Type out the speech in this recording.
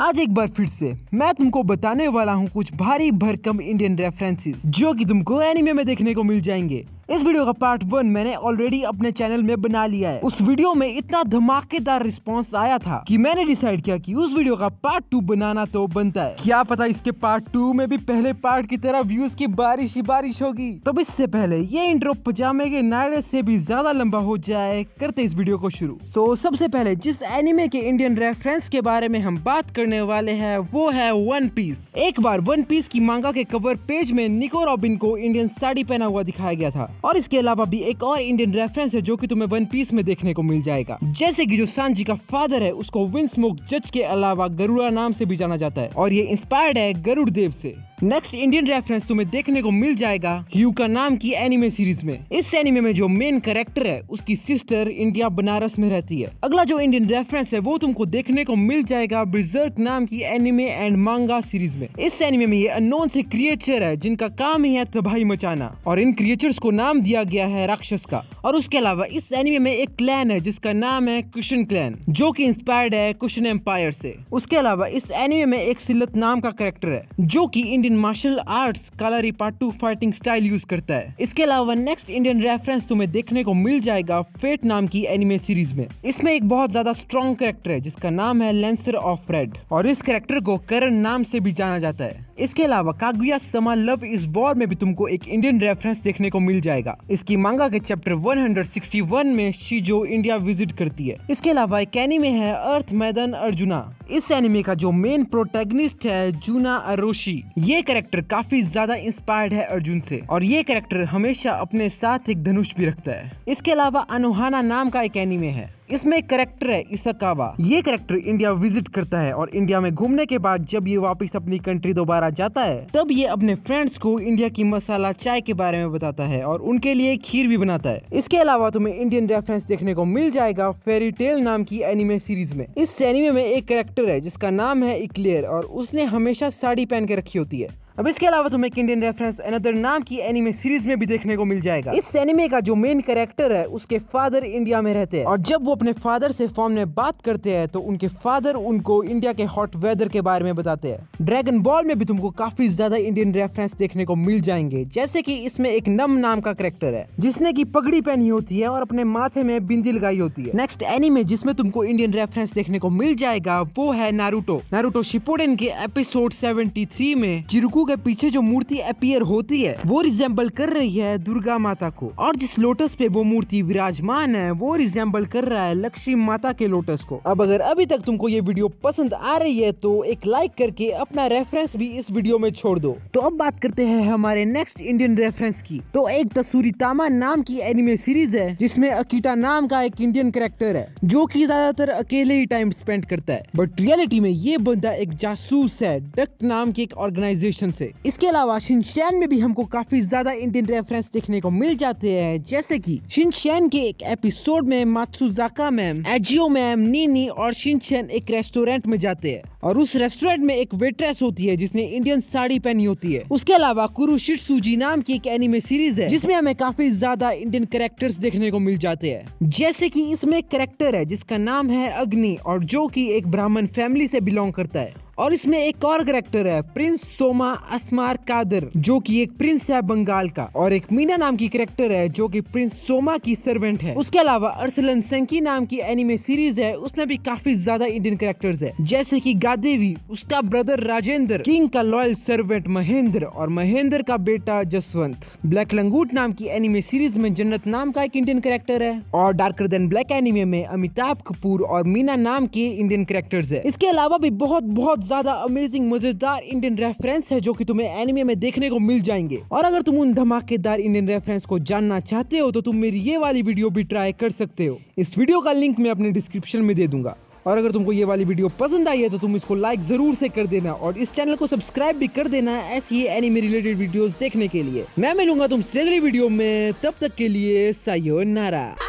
आज एक बार फिर से मैं तुमको बताने वाला हूँ कुछ भारी भरकम इंडियन रेफरेंसेस जो कि तुमको एनिमे में देखने को मिल जाएंगे इस वीडियो का पार्ट वन मैंने ऑलरेडी अपने चैनल में बना लिया है उस वीडियो में इतना धमाकेदार रिस्पॉन्स आया था कि मैंने डिसाइड किया कि उस वीडियो का पार्ट टू बनाना तो बनता है क्या पता इसके पार्ट टू में भी पहले पार्ट की तरह व्यूज की बारिश ही बारिश होगी तो इससे पहले ये इंट्रो पजामे के नारे से भी ज्यादा लंबा हो जाए करते इस वीडियो को शुरू सो तो so, सबसे पहले जिस एनिमे के इंडियन रेफरेंस के बारे में हम बात करने वाले है वो है वन पीस एक बार वन पीस की मांगा के कवर पेज में निको रॉबिन को इंडियन साड़ी पहना हुआ दिखाया गया था और इसके अलावा भी एक और इंडियन रेफरेंस है जो कि तुम्हें वन पीस में देखने को मिल जाएगा जैसे कि जो सांझी का फादर है उसको विंस मोक जज के अलावा गरुड़ा नाम से भी जाना जाता है और ये इंस्पायर्ड है गरुड़ देव से नेक्स्ट इंडियन रेफरेंस तुम्हें देखने को मिल जाएगा यू का नाम की एनिमे सीरीज में इस एनिमे में जो मेन कैरेक्टर है उसकी सिस्टर इंडिया बनारस में रहती है अगला जो इंडियन रेफरेंस है वो तुमको देखने को मिल जाएगा ब्रिजर्क नाम की एनिमे एंड मांगा सीरीज में इस एनिमे में ये अनोन से क्रिएचर है जिनका काम ही है तबाही मचाना और इन क्रिएचर्स को नाम दिया गया है राक्षस का और उसके अलावा इस एनिमे में एक क्लैन है जिसका नाम है कृष्ण क्लैन जो की इंस्पायर्ड है कृष्ण एम्पायर से उसके अलावा इस एनिमे में एक सिलत नाम का कैरेक्टर है जो की Indian Indian martial arts part two fighting style use करता है इसके अलावा नेक्स्ट इंडियन रेफरेंस तुम्हें देखने को मिल जाएगा फेट नाम की एनिमे सीरीज में इसमें एक बहुत ज्यादा स्ट्रॉन्ग कैरेक्टर है जिसका नाम है लेंसर ऑफ रेड और इस कैरेक्टर को करण नाम से भी जाना जाता है इसके अलावा कागुया समा लव इस बॉर में भी तुमको एक इंडियन रेफरेंस देखने को मिल जाएगा इसकी मांगा के चैप्टर 161 में शीजो इंडिया विजिट करती है इसके अलावा एक एनिमे है अर्थ मैदान अर्जुना इस एनिमे का जो मेन प्रोटेगनिस्ट है जूना अरोशी ये करेक्टर काफी ज्यादा इंस्पायर्ड है अर्जुन से और ये करेक्टर हमेशा अपने साथ एक धनुष भी रखता है इसके अलावा अनोहाना नाम का एक एनिमे है इसमें एक करेक्टर है इसकावा ये करेक्टर इंडिया विजिट करता है और इंडिया में घूमने के बाद जब ये वापस अपनी कंट्री दोबारा जाता है तब ये अपने फ्रेंड्स को इंडिया की मसाला चाय के बारे में बताता है और उनके लिए खीर भी बनाता है इसके अलावा तुम्हें इंडियन रेफरेंस देखने को मिल जाएगा फेरी टेल नाम की एनिमे सीरीज में इस एनिमे में एक करेक्टर है जिसका नाम है इक्लेयर और उसने हमेशा साड़ी पहन के रखी होती है अब इसके अलावा तुम्हें इंडियन रेफरेंस अनदर नाम की एनिमे सीरीज में भी देखने को मिल जाएगा इस एनिमे का जो मेन कैरेक्टर है उसके फादर इंडिया में रहते हैं और जब वो अपने फादर से फॉर्म में बात करते हैं तो उनके फादर उनको इंडिया के हॉट वेदर के बारे में बताते हैं ड्रैगन बॉल में भी तुमको काफी ज्यादा इंडियन रेफरेंस देखने को मिल जाएंगे जैसे की इसमें एक नम नाम का करेक्टर है जिसने की पगड़ी पहनी होती है और अपने माथे में बिंदी लगाई होती है नेक्स्ट एनिमे जिसमें तुमको इंडियन रेफरेंस देखने को मिल जाएगा वो है नारूटो नारूटो शिपोडन के एपिसोड सेवेंटी में चिरकू के पीछे जो मूर्ति अपियर होती है वो रिजेंबल कर रही है दुर्गा माता को और जिस लोटस पे वो मूर्ति विराजमान है वो रिजेंबल कर रहा है लक्ष्मी माता के लोटस को अब अगर अभी तक तुमको ये वीडियो पसंद आ रही है तो एक लाइक करके अपना रेफरेंस भी इस वीडियो में छोड़ दो तो अब बात करते हैं हमारे नेक्स्ट इंडियन रेफरेंस की तो एक तस्वीरी तामा नाम की एनिमे सीरीज है जिसमें अकीटा नाम का एक इंडियन कैरेक्टर है जो कि ज्यादातर अकेले ही टाइम स्पेंड करता है बट रियलिटी में ये बंदा एक जासूस है डक नाम की एक ऑर्गेनाइजेशन से इसके अलावा शिनशैन में भी हमको काफी ज्यादा इंडियन रेफरेंस देखने को मिल जाते हैं जैसे कि शिनशैन के एक एपिसोड में Matsuzaka ma'am Ageo ma'am Nene और शिनशैन एक रेस्टोरेंट में जाते हैं और उस रेस्टोरेंट में एक वेट्रेस होती है जिसने इंडियन साड़ी पहनी होती है उसके अलावा सूजी नाम की एक एनिमे सीरीज है जिसमें हमें काफी ज्यादा इंडियन करेक्टर देखने को मिल जाते हैं जैसे कि इसमें एक करेक्टर है जिसका नाम है अग्नि और जो कि एक ब्राह्मण फैमिली से बिलोंग करता है और इसमें एक और करेक्टर है प्रिंस सोमा असमार कादर जो कि एक प्रिंस है बंगाल का और एक मीना नाम की करेक्टर है जो कि प्रिंस सोमा की सर्वेंट है उसके अलावा अरसलन सेंकी नाम की एनिमे सीरीज है उसमें भी काफी ज्यादा इंडियन करेक्टर्स है जैसे की गादेवी उसका ब्रदर राजेंद्र किंग का लॉयल सर्वेंट महेंद्र और महेंद्र का बेटा जसवंत ब्लैक लंगूट नाम की एनिमे सीरीज में जन्नत नाम का एक इंडियन करेक्टर है और डार्कर देन ब्लैक एनिमे में अमिताभ कपूर और मीना नाम के इंडियन करेक्टर्स है इसके अलावा भी बहुत बहुत ज़्यादा अमेजिंग मज़ेदार इंडियन रेफरेंस है जो कि तुम्हें एनिमे में देखने को मिल जाएंगे और अगर तुम उन धमाकेदार इंडियन रेफरेंस को जानना चाहते हो तो तुम मेरी ये वाली वीडियो भी ट्राई कर सकते हो इस वीडियो का लिंक मैं अपने डिस्क्रिप्शन में दे दूंगा और अगर तुमको ये वाली वीडियो पसंद आई है तो तुम इसको लाइक ज़रूर से कर देना और इस चैनल को सब्सक्राइब भी कर देना ऐसी एनिमे रिलेटेड वीडियोस देखने के लिए मैं मिलूंगा तुमसे अगली वीडियो में तब तक के लिए सायो नारा